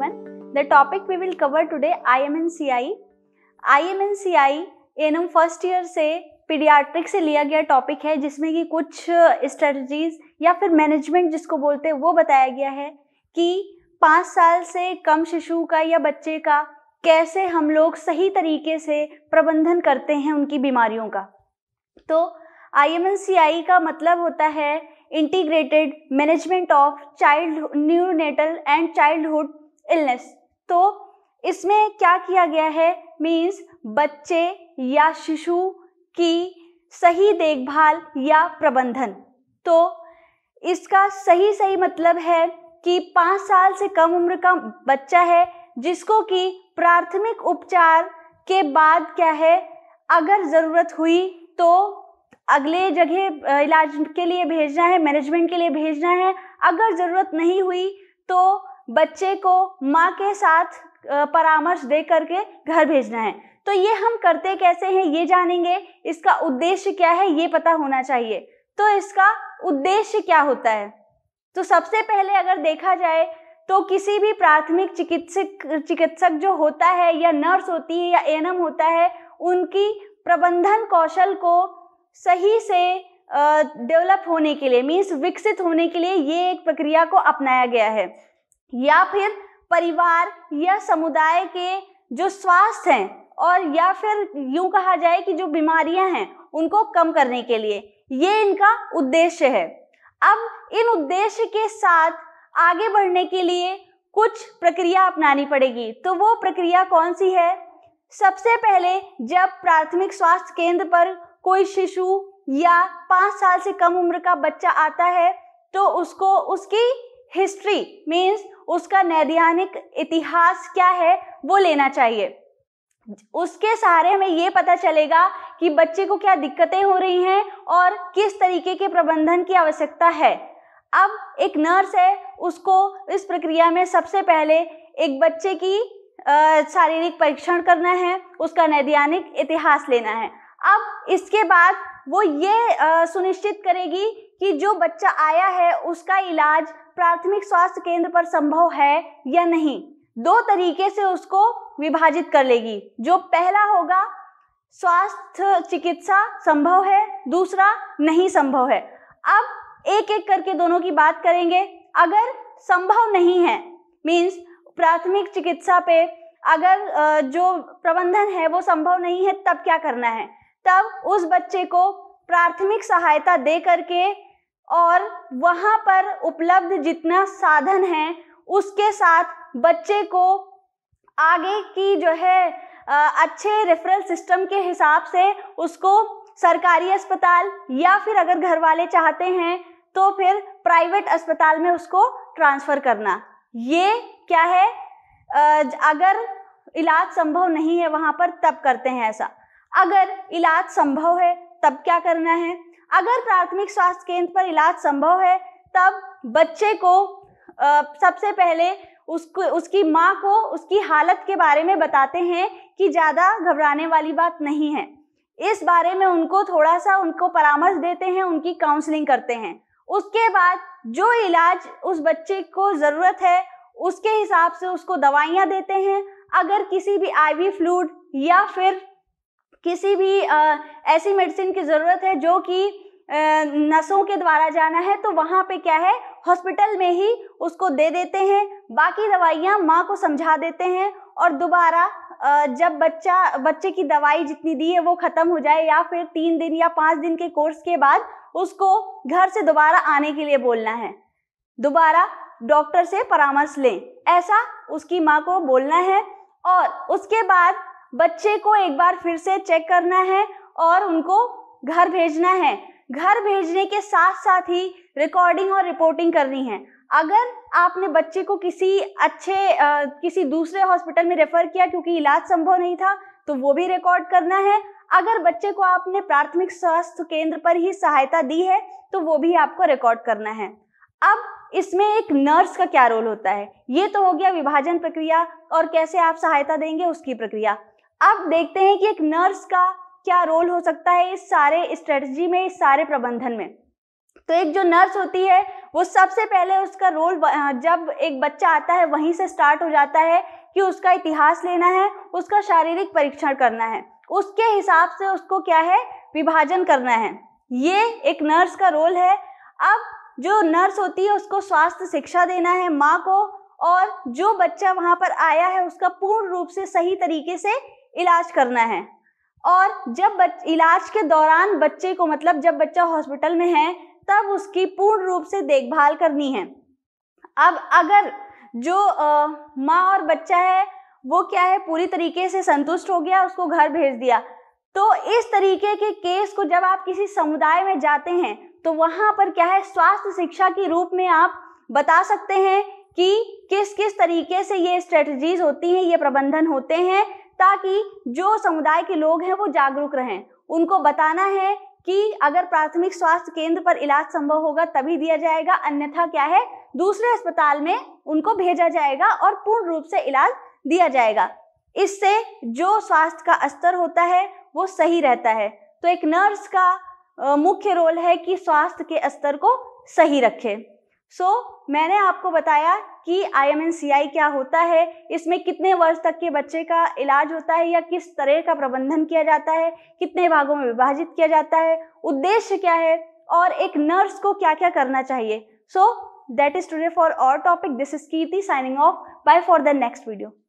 everyone. The topic we will cover today IMNCI. IMNCI ANM first year से paediatric से लिया गया topic है जिसमें कि कुछ स्ट्रेटजीज या फिर मैनेजमेंट जिसको बोलते हैं वो बताया गया है कि पाँच साल से कम शिशु का या बच्चे का कैसे हम लोग सही तरीके से प्रबंधन करते हैं उनकी बीमारियों का तो आई का मतलब होता है integrated management of child neonatal and childhood illness तो इसमें क्या किया गया है मीन्स बच्चे या शिशु की सही देखभाल या प्रबंधन तो इसका सही सही मतलब है कि पाँच साल से कम उम्र का बच्चा है जिसको कि प्राथमिक उपचार के बाद क्या है अगर ज़रूरत हुई तो अगले जगह इलाज के लिए भेजना है मैनेजमेंट के लिए भेजना है अगर ज़रूरत नहीं हुई तो बच्चे को माँ के साथ परामर्श दे करके घर भेजना है तो ये हम करते कैसे हैं ये जानेंगे इसका उद्देश्य क्या है ये पता होना चाहिए तो इसका उद्देश्य क्या होता है तो सबसे पहले अगर देखा जाए तो किसी भी प्राथमिक चिकित्सक चिकित्सक जो होता है या नर्स होती है या एनएम होता है उनकी प्रबंधन कौशल को सही से डेवलप होने के लिए मीन्स विकसित होने के लिए ये एक प्रक्रिया को अपनाया गया है या फिर परिवार या समुदाय के जो स्वास्थ्य हैं और या फिर यूं कहा जाए कि जो बीमारियां हैं उनको कम करने के लिए ये इनका उद्देश्य है अब इन उद्देश्य के साथ आगे बढ़ने के लिए कुछ प्रक्रिया अपनानी पड़ेगी तो वो प्रक्रिया कौन सी है सबसे पहले जब प्राथमिक स्वास्थ्य केंद्र पर कोई शिशु या पाँच साल से कम उम्र का बच्चा आता है तो उसको उसकी हिस्ट्री मीन्स उसका नैदानिक इतिहास क्या है वो लेना चाहिए उसके सहारे हमें ये पता चलेगा कि बच्चे को क्या दिक्कतें हो रही हैं और किस तरीके के प्रबंधन की आवश्यकता है अब एक नर्स है उसको इस प्रक्रिया में सबसे पहले एक बच्चे की शारीरिक परीक्षण करना है उसका नैदानिक इतिहास लेना है अब इसके बाद वो ये आ, सुनिश्चित करेगी कि जो बच्चा आया है उसका इलाज प्राथमिक स्वास्थ्य केंद्र पर संभव है या नहीं दो तरीके से उसको विभाजित कर लेगी जो पहला होगा स्वास्थ्य चिकित्सा संभव है दूसरा नहीं संभव है अब एक एक करके दोनों की बात करेंगे अगर संभव नहीं है मीन्स प्राथमिक चिकित्सा पे अगर जो प्रबंधन है वो संभव नहीं है तब क्या करना है तब उस बच्चे को प्राथमिक सहायता दे करके और वहाँ पर उपलब्ध जितना साधन है उसके साथ बच्चे को आगे की जो है अच्छे रेफरल सिस्टम के हिसाब से उसको सरकारी अस्पताल या फिर अगर घर वाले चाहते हैं तो फिर प्राइवेट अस्पताल में उसको ट्रांसफ़र करना ये क्या है अगर इलाज संभव नहीं है वहाँ पर तब करते हैं ऐसा अगर इलाज संभव है तब क्या करना है अगर प्राथमिक स्वास्थ्य केंद्र पर इलाज संभव है तब बच्चे को आ, सबसे पहले उसको उसकी माँ को उसकी हालत के बारे में बताते हैं कि ज़्यादा घबराने वाली बात नहीं है इस बारे में उनको थोड़ा सा उनको परामर्श देते हैं उनकी काउंसलिंग करते हैं उसके बाद जो इलाज उस बच्चे को ज़रूरत है उसके हिसाब से उसको दवाइयाँ देते हैं अगर किसी भी वी फ्लूड या फिर किसी भी आ, ऐसी मेडिसिन की ज़रूरत है जो कि नसों के द्वारा जाना है तो वहाँ पे क्या है हॉस्पिटल में ही उसको दे देते हैं बाकी दवाइयाँ माँ को समझा देते हैं और दोबारा जब बच्चा बच्चे की दवाई जितनी दी है वो ख़त्म हो जाए या फिर तीन दिन या पाँच दिन के कोर्स के बाद उसको घर से दोबारा आने के लिए बोलना है दोबारा डॉक्टर से परामर्श लें ऐसा उसकी माँ को बोलना है और उसके बाद बच्चे को एक बार फिर से चेक करना है और उनको घर भेजना है घर भेजने के साथ साथ ही रिकॉर्डिंग और रिपोर्टिंग करनी है अगर आपने बच्चे को किसी अच्छे आ, किसी दूसरे हॉस्पिटल में रेफर किया क्योंकि इलाज संभव नहीं था तो वो भी रिकॉर्ड करना है अगर बच्चे को आपने प्राथमिक स्वास्थ्य केंद्र पर ही सहायता दी है तो वो भी आपको रिकॉर्ड करना है अब इसमें एक नर्स का क्या रोल होता है ये तो हो गया विभाजन प्रक्रिया और कैसे आप सहायता देंगे उसकी प्रक्रिया अब देखते हैं कि एक नर्स का क्या रोल हो सकता है इस सारे स्ट्रेटजी में इस सारे प्रबंधन में तो एक जो नर्स होती है वो सबसे पहले उसका रोल जब एक बच्चा आता है वहीं से स्टार्ट हो जाता है कि उसका इतिहास लेना है उसका शारीरिक परीक्षण करना है उसके हिसाब से उसको क्या है विभाजन करना है ये एक नर्स का रोल है अब जो नर्स होती है उसको स्वास्थ्य शिक्षा देना है माँ को और जो बच्चा वहाँ पर आया है उसका पूर्ण रूप से सही तरीके से इलाज करना है और जब बच इलाज के दौरान बच्चे को मतलब जब बच्चा हॉस्पिटल में है तब उसकी पूर्ण रूप से देखभाल करनी है अब अगर जो माँ और बच्चा है वो क्या है पूरी तरीके से संतुष्ट हो गया उसको घर भेज दिया तो इस तरीके के केस को जब आप किसी समुदाय में जाते हैं तो वहाँ पर क्या है स्वास्थ्य शिक्षा के रूप में आप बता सकते हैं कि किस किस तरीके से ये स्ट्रेटजीज होती हैं ये प्रबंधन होते हैं ताकि जो समुदाय के लोग हैं वो जागरूक रहें उनको बताना है कि अगर प्राथमिक स्वास्थ्य केंद्र पर इलाज संभव होगा तभी दिया जाएगा अन्यथा क्या है दूसरे अस्पताल में उनको भेजा जाएगा और पूर्ण रूप से इलाज दिया जाएगा इससे जो स्वास्थ्य का स्तर होता है वो सही रहता है तो एक नर्स का मुख्य रोल है कि स्वास्थ्य के स्तर को सही रखे सो so, मैंने आपको बताया कि आई एम एन सी आई क्या होता है इसमें कितने वर्ष तक के बच्चे का इलाज होता है या किस तरह का प्रबंधन किया जाता है कितने भागों में विभाजित किया जाता है उद्देश्य क्या है और एक नर्स को क्या क्या करना चाहिए so that is today for our topic this is Kirti signing off bye for the next video